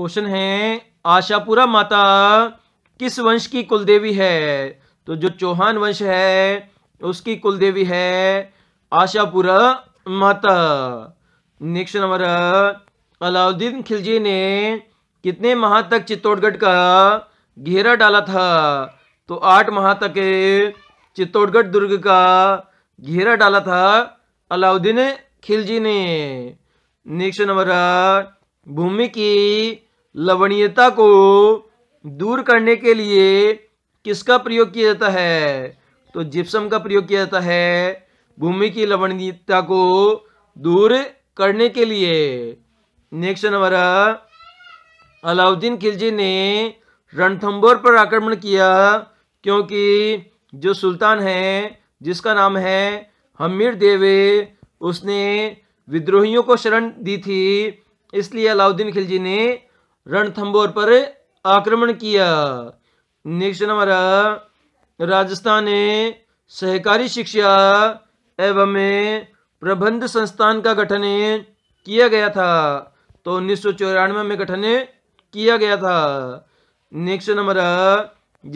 question है आशापुरा माता किस वंश की कुलदेवी है तो जो चौहान वंश है उसकी कुलदेवी है आशापुरा माता नेक्स्ट नंबर अलाउद्दीन खिलजी ने कितने माह तक चित्तौड़गढ़ का घेरा डाला था तो आठ माह तक चित्तौड़गढ़ दुर्ग का घेरा डाला था अलाउद्दीन खिलजी ने नेक्स्ट नंबर भूमि की लवणीयता को दूर करने के लिए किसका प्रयोग किया जाता है तो जिप्सम का प्रयोग किया जाता है भूमि की लवणीयता को दूर करने के लिए नेक्स्ट हमारा अलाउद्दीन खिलजी ने रणथंबोर पर आक्रमण किया क्योंकि जो सुल्तान है जिसका नाम है हमीर देवे उसने विद्रोहियों को शरण दी थी इसलिए अलाउद्दीन खिलजी ने रणथंबोर पर आक्रमण किया नेक्स्ट हमारा राजस्थान ने सहकारी शिक्षा एवं प्रबंध संस्थान का गठन किया गया था तो उन्नीस में गठन किया गया था नेक्स्ट नंबर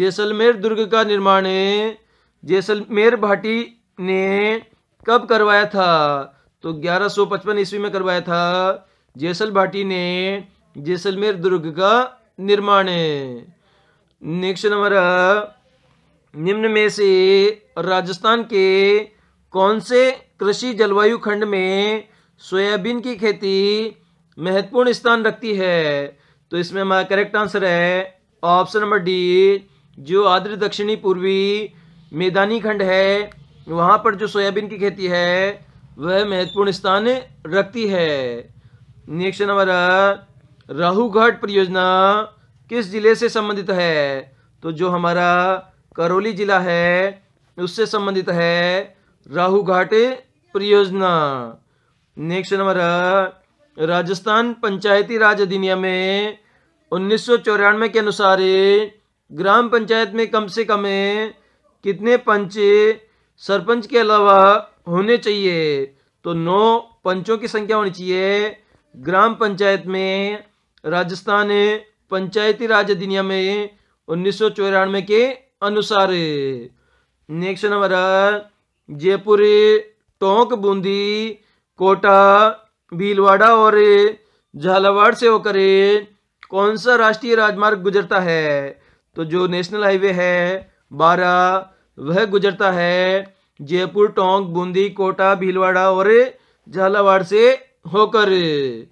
जैसलमेर दुर्ग का निर्माण जैसलमेर भाटी ने कब करवाया था तो 1155 ईस्वी में करवाया था जैसल भाटी ने जैसलमेर दुर्ग का निर्माण है नेक्स्ट नंबर निम्न में से राजस्थान के कौन से कृषि जलवायु खंड में सोयाबीन की खेती महत्वपूर्ण स्थान रखती है तो इसमें हमारा करेक्ट आंसर है ऑप्शन नंबर डी जो आद्र दक्षिणी पूर्वी मैदानी खंड है वहाँ पर जो सोयाबीन की खेती है वह महत्वपूर्ण स्थान रखती है नेक्स्ट नंबर राहुघाट परियोजना किस जिले से संबंधित है तो जो हमारा करौली जिला है उससे संबंधित है राहुघाट परियोजना नेक्स्ट नंबर राजस्थान पंचायती राज अधिनियम में उन्नीस के अनुसार ग्राम पंचायत में कम से कम कितने पंच सरपंच के अलावा होने चाहिए तो नौ पंचों की संख्या होनी चाहिए ग्राम पंचायत में राजस्थान पंचायती राज अधिनियम में उन्नीस के अनुसार नेक्स्ट नंबर जयपुर टोंक बूंदी कोटा भीलवाड़ा और झालावाड़ से होकर कौन सा राष्ट्रीय राजमार्ग गुजरता है तो जो नेशनल हाईवे है बारह वह गुजरता है जयपुर टोंक बूंदी कोटा भीलवाड़ा और झालावाड़ से होकर